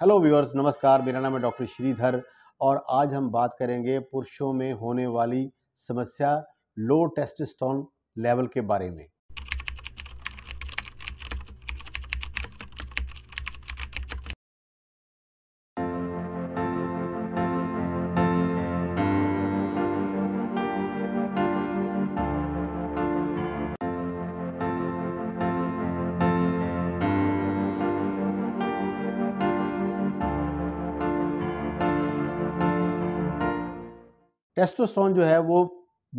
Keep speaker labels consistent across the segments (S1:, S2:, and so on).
S1: hello viewers नमस्कार मेरा नाम है डॉक्टर श्रीधर और आज हम बात करेंगे पुरुषों में होने वाली समस्या लो टेस्टोस्टेरोन लेवल के बारे में टेस्टोस्ट्रॉन जो है वो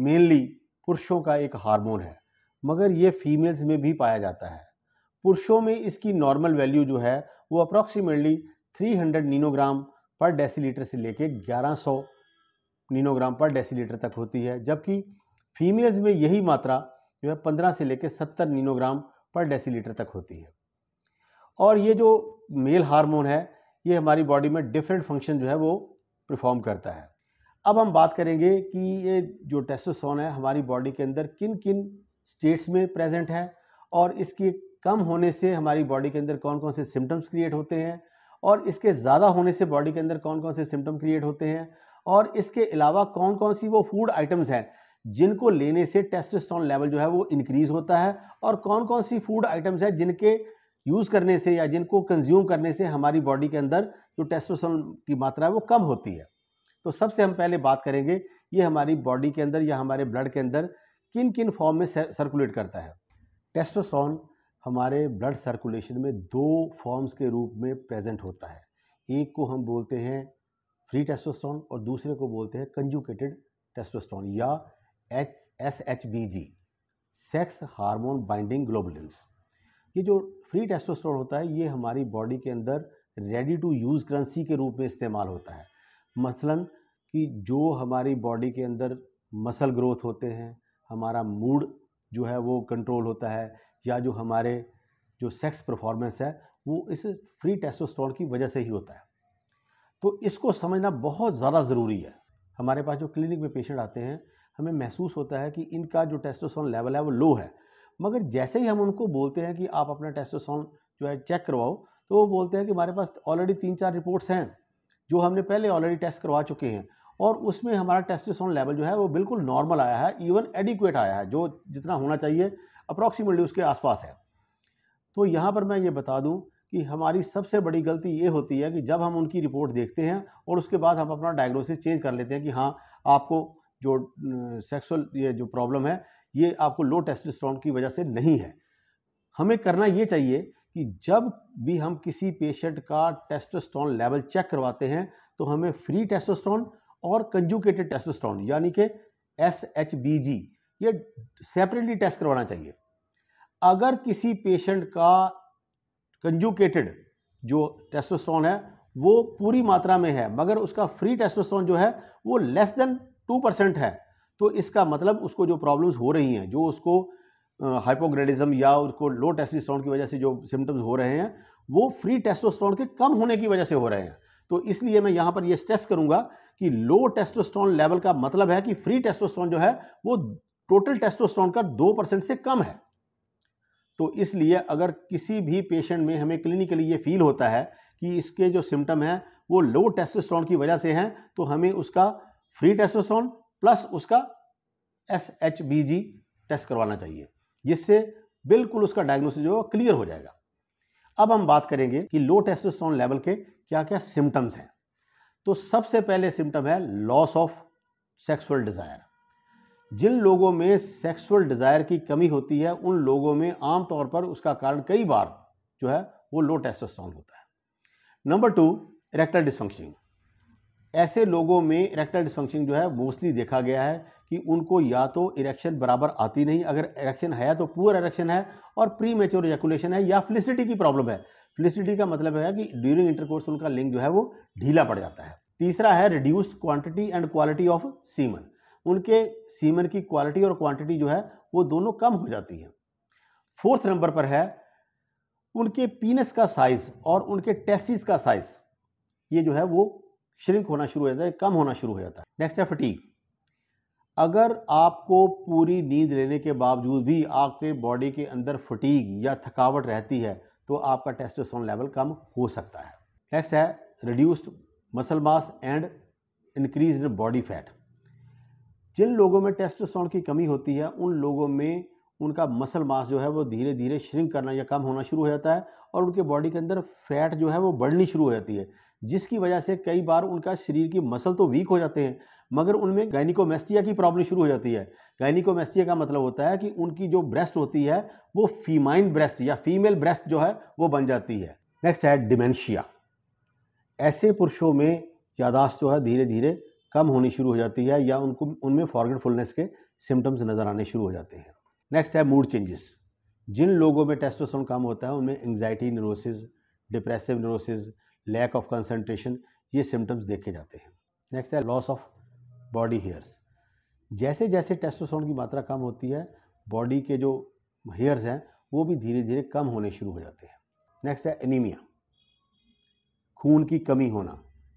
S1: मेनली पुरुषों का एक हार्मोन है मगर ये फीमेल्स में भी पाया जाता है पुरुषों में इसकी नॉर्मल वैल्यू जो है वो अप्रॉक्सीमेटली 300 नीनोग्राम पर डेसीलीटर से लेके 1100 नीनोग्राम पर डेसीलीटर तक होती है जबकि फीमेल्स में यही मात्रा जो है 15 से लेके 70 नीनोग्राम पर डेसीलीटर तक होती है और ये जो मेल हार्मोन है ये हमारी बॉडी में डिफरेंट फंक्शन जो है वो परफॉर्म करता है अब हम बात करेंगे कि ये जो टेस्टोसोन है हमारी बॉडी के अंदर किन किन स्टेट्स में प्रेजेंट है और इसके कम होने से हमारी बॉडी के अंदर कौन कौन से सिम्टम्स क्रिएट होते हैं और इसके ज़्यादा होने से बॉडी के अंदर कौन कौन से सिम्टम क्रिएट होते हैं और इसके अलावा कौन कौन सी वो फूड आइटम्स हैं जिनको लेने से टेस्टोस्टेरोन लेवल जो है वो इंक्रीज़ होता है और कौन कौन सी फूड आइटम्स हैं जिनके यूज़ करने से या जिनको कंज्यूम करने से हमारी बॉडी के अंदर जो टेस्टोस्टेरोन की मात्रा है वो कम होती है तो सबसे हम पहले बात करेंगे ये हमारी बॉडी के अंदर या हमारे ब्लड के अंदर किन किन फॉर्म में सर्कुलेट करता है टेस्टोसोन हमारे ब्लड सर्कुलेशन में दो फॉर्म्स के रूप में प्रेजेंट होता है एक को हम बोलते हैं फ्री टेस्टोस्टोन और दूसरे को बोलते हैं कंजुकेटेड टेस्टोस्टोन या H S H B G sex hormone binding globulins ये जो फ्री टेस्टोस्टोन होता है ये हमारी बॉडी के अंदर रेडी टू यूज़ करेंसी के रूप में इस्तेमाल होता है मसलन कि जो हमारी बॉडी के अंदर मसल ग्रोथ होते हैं हमारा मूड जो है वो कंट्रोल होता है या जो हमारे जो सेक्स परफॉर्मेंस है वो इस फ्री टेस्टोस्टेरोन की वजह से ही होता है तो इसको समझना बहुत ज़्यादा ज़रूरी है हमारे पास जो क्लिनिक में पेशेंट आते हैं हमें महसूस होता है कि इनका जो टेस्टोस्टेरोन लेवल है वो लो है मगर जैसे ही हम उनको बोलते हैं कि आप अपना टेस्टोस्टेरोन जो है चेक करवाओ तो वो बोलते हैं कि हमारे पास ऑलरेडी तीन चार रिपोर्ट्स हैं जो हमने पहले ऑलरेडी टेस्ट करवा चुके हैं और उसमें हमारा टेस्टोस्टेरोन लेवल जो है वो बिल्कुल नॉर्मल आया है इवन एडिक्वेट आया है जो जितना होना चाहिए अप्रॉक्सीमेटली उसके आसपास है तो यहाँ पर मैं ये बता दूँ कि हमारी सबसे बड़ी गलती ये होती है कि जब हम उनकी रिपोर्ट देखते हैं और उसके बाद हम अपना डायग्नोसिस चेंज कर लेते हैं कि हाँ आपको जो सेक्सुअल ये जो प्रॉब्लम है ये आपको लो टेस्टोस्टेरोन की वजह से नहीं है हमें करना ये चाहिए कि जब भी हम किसी पेशेंट का टेस्टोस्टोन लेवल चेक करवाते हैं तो हमें फ्री टेस्टोस्टोन और कंजुकेटेड टेस्टोस्ट्रॉन यानी कि एस एच बी जी ये सेपरेटली टेस्ट करवाना चाहिए अगर किसी पेशेंट का कंजुकेटेड जो टेस्टोस्टोन है वो पूरी मात्रा में है मगर उसका फ्री टेस्टोस्ट्रॉन जो है वो लेस देन टू परसेंट है तो इसका मतलब उसको जो प्रॉब्लम्स हो रही हैं जो उसको हाइपोग्रेडिज्म या उसको लो टेस्टोस्टेरोन की वजह से जो सिम्टम्स हो रहे हैं वो फ्री टेस्टोस्टेरोन के कम होने की वजह से हो रहे हैं तो इसलिए मैं यहाँ पर ये स्ट्रेस करूँगा कि लो टेस्टोस्टेरोन लेवल का मतलब है कि फ्री टेस्टोस्टेरोन जो है वो टोटल टेस्टोस्टेरोन का दो परसेंट से कम है तो इसलिए अगर किसी भी पेशेंट में हमें क्लिनिकली ये फील होता है कि इसके जो सिम्टम हैं वो लो टेस्टोस्टेरोन की वजह से हैं तो हमें उसका फ्री टेस्टोस्टेरोन प्लस उसका S H B G test करवाना चाहिए जिससे बिल्कुल उसका डायग्नोसिस जो क्लियर हो जाएगा अब हम बात करेंगे कि लो टेस्टोस्टेरोन लेवल के क्या क्या सिम्टम्स हैं तो सबसे पहले सिम्टम है लॉस ऑफ सेक्सुअल डिज़ायर जिन लोगों में सेक्सुअल डिज़ायर की कमी होती है उन लोगों में आमतौर पर उसका कारण कई बार जो है वो लो टेस्टोस्टेरोन होता है नंबर टू इरेक्टल डिसफंक्शनिंग ऐसे लोगों में इरेक्टल डिसफंक्शनिंग जो है मोस्टली देखा गया है कि उनको या तो इरेक्शन बराबर आती नहीं अगर इरेक्शन है तो पुअर इरेक्शन है और प्री मेच्योर जैकुलेशन है या फ्लिसिटी की प्रॉब्लम है फ्लिसिटी का मतलब है कि ड्यूरिंग इंटरकोर्स उनका लिंग जो है वो ढीला पड़ जाता है तीसरा है reduced quantity and quality of semen उनके सीमन की क्वालिटी और क्वांटिटी जो है वो दोनों कम हो जाती है फोर्थ नंबर पर है उनके पीनस का साइज़ और उनके टेस्टिस का साइज़ ये जो है वो श्रिंक होना शुरू हो जाता है कम होना शुरू हो जाता है नेक्स्ट है फटीक अगर आपको पूरी नींद लेने के बावजूद भी आपके बॉडी के अंदर फटीग या थकावट रहती है तो आपका टेस्टोस्टेरोन लेवल कम हो सकता है नेक्स्ट है reduced muscle mass and increase in body fat जिन लोगों में टेस्टोस्टेरोन की कमी होती है उन लोगों में उनका मसल मास जो है वो धीरे धीरे श्रिंक करना या कम होना शुरू हो जाता है और उनके बॉडी के अंदर फैट जो है वो बढ़नी शुरू हो जाती है जिसकी वजह से कई बार उनका शरीर की मसल तो वीक हो जाते हैं मगर उनमें गाइनिकोमेस्टिया की प्रॉब्लम शुरू हो जाती है गाइनिकोमेस्टिया का मतलब होता है कि उनकी जो ब्रेस्ट होती है वो फीमाइन ब्रेस्ट या फीमेल ब्रेस्ट जो है वो बन जाती है नेक्स्ट है डिमेंशिया ऐसे पुरुषों में यादाश्त जो है धीरे धीरे कम होनी शुरू हो जाती है या उनको उनमें फॉरगेटफुलनेस के सिम्टम्स नज़र आने शुरू हो जाते हैं नेक्स्ट है मूड चेंजेस जिन लोगों में टेस्टोसोन कम होता है उनमें anxiety neurosis depressive neurosis lack of concentration ये सिम्टम्स देखे जाते हैं नेक्स्ट है लॉस ऑफ बॉडी हेयर्स जैसे जैसे टेस्टोसोन की मात्रा कम होती है बॉडी के जो हेयर्स हैं वो भी धीरे धीरे कम होने शुरू हो जाते हैं नेक्स्ट है एनीमिया खून की कमी होना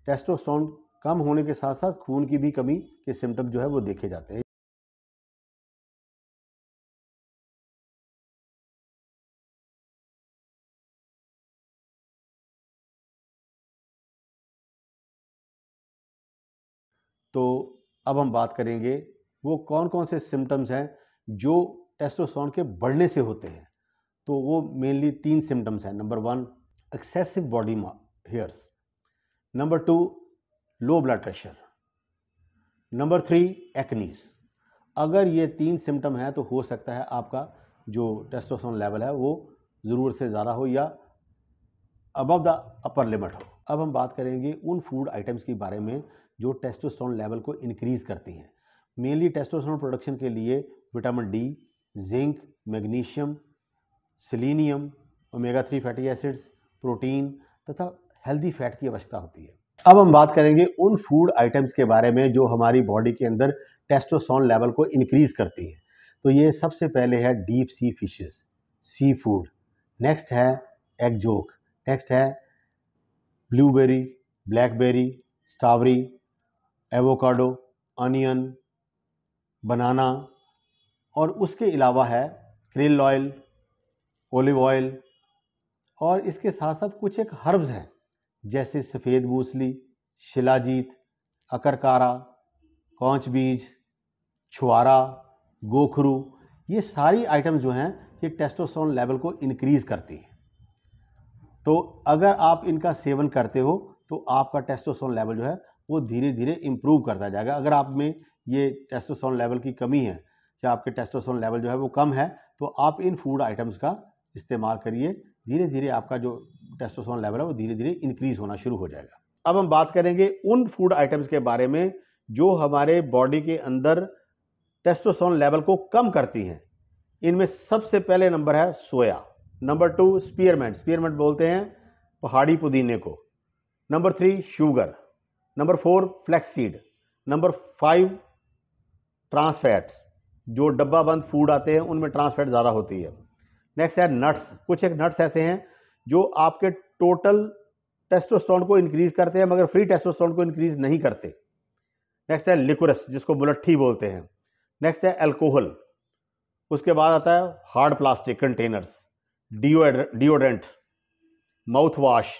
S1: टेस्टोस्टोन कम होने के साथ साथ खून की भी कमी के सिम्टम जो है वो देखे जाते हैं तो अब हम बात करेंगे वो कौन कौन से सिम्टम्स हैं जो टेस्टोस्टेरोन के बढ़ने से होते हैं तो वो मेनली तीन सिम्टम्स हैं number one excessive body hairs number two low blood pressure number three acnes अगर ये तीन सिम्टम हैं तो हो सकता है आपका जो टेस्टोस्टेरोन लेवल है वो ज़रूर से ज़्यादा हो या अबव द अपर लिमिट हो अब हम बात करेंगे उन फूड आइटम्स के बारे में जो टेस्टोस्टेरोन लेवल को इंक्रीज़ करती हैं मेनली टेस्टोस्टेरोन प्रोडक्शन के लिए vitamin D zinc magnesium selenium omega three fatty acids protein तथा हेल्दी फैट की आवश्यकता होती है अब हम बात करेंगे उन फूड आइटम्स के बारे में जो हमारी बॉडी के अंदर टेस्टोस्टेरोन लेवल को इंक्रीज़ करती हैं तो ये सबसे पहले है deep sea fishes sea food next है एग जोक नेक्स्ट है blueberry blackberry strawberry avocado onion banana और उसके अलावा है क्रिल ऑयल ओलिव ऑयल और इसके साथ साथ कुछ एक हर्ब्स हैं जैसे सफ़ेद मूसली शिलाजीत अकरकारा कौच बीज छुआरा गोखरू ये सारी आइटम जो हैं ये टेस्टोसोन लेवल को इनक्रीज़ करती हैं तो अगर आप इनका सेवन करते हो तो आपका टेस्टोसोन लेवल जो है वो धीरे धीरे इम्प्रूव करता जाएगा अगर आप में ये टेस्टोसोन लेवल की कमी है या आपके टेस्टोसोन लेवल जो है वो कम है तो आप इन फूड आइटम्स का इस्तेमाल करिए धीरे धीरे आपका जो टेस्टोसोन लेवल है वो धीरे धीरे इंक्रीज़ होना शुरू हो जाएगा अब हम बात करेंगे उन फूड आइटम्स के बारे में जो हमारे बॉडी के अंदर टेस्टोसोन लेवल को कम करती हैं इनमें सबसे पहले नंबर है सोया नंबर टू स्पीयरमेंट स्पीयरमेंट बोलते हैं पहाड़ी पुदीने को number three sugar number four flax seed number five trans fats जो डब्बा बंद फूड आते हैं उनमें ट्रांसफैट ज़्यादा होती है नेक्स्ट है नट्स कुछ एक नट्स ऐसे हैं जो आपके टोटल टेस्टोस्टोन को इंक्रीज़ करते हैं मगर फ्री टेस्टोस्टोन को इंक्रीज़ नहीं करते नेक्स्ट है लिकुरस जिसको बुलट्ठी बोलते हैं नेक्स्ट है एल्कोहल उसके बाद आता है hard plastic containers deodorant mouth wash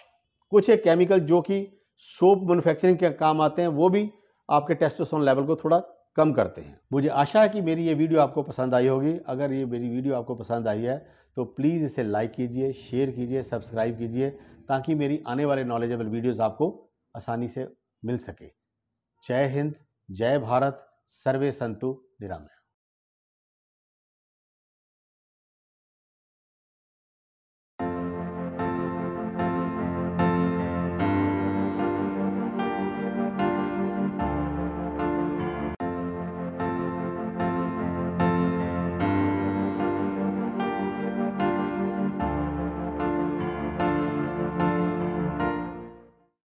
S1: कुछ एक केमिकल जो कि सोप मैनुफैक्चरिंग के काम आते हैं वो भी आपके टेस्टोस्टेरोन लेवल को थोड़ा कम करते हैं मुझे आशा है कि मेरी ये वीडियो आपको पसंद आई होगी अगर ये मेरी वीडियो आपको पसंद आई है तो प्लीज़ इसे लाइक कीजिए शेयर कीजिए सब्सक्राइब कीजिए ताकि मेरी आने वाले नॉलेजेबल वीडियोस आपको आसानी से मिल सके जय हिंद जय भारत सर्वे संतु निरामया